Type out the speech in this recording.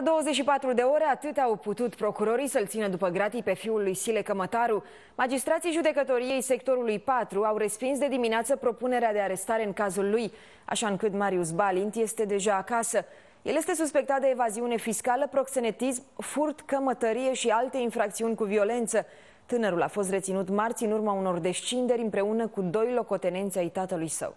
Doar 24 de ore, atât au putut procurorii să-l țină după gratii pe fiul lui Sile Cămătaru. Magistrații judecătoriei sectorului 4 au respins de dimineață propunerea de arestare în cazul lui, așa încât Marius Balint este deja acasă. El este suspectat de evaziune fiscală, proxenetism, furt, cămătărie și alte infracțiuni cu violență. Tânărul a fost reținut marți în urma unor descinderi împreună cu doi locotenenți ai tatălui său.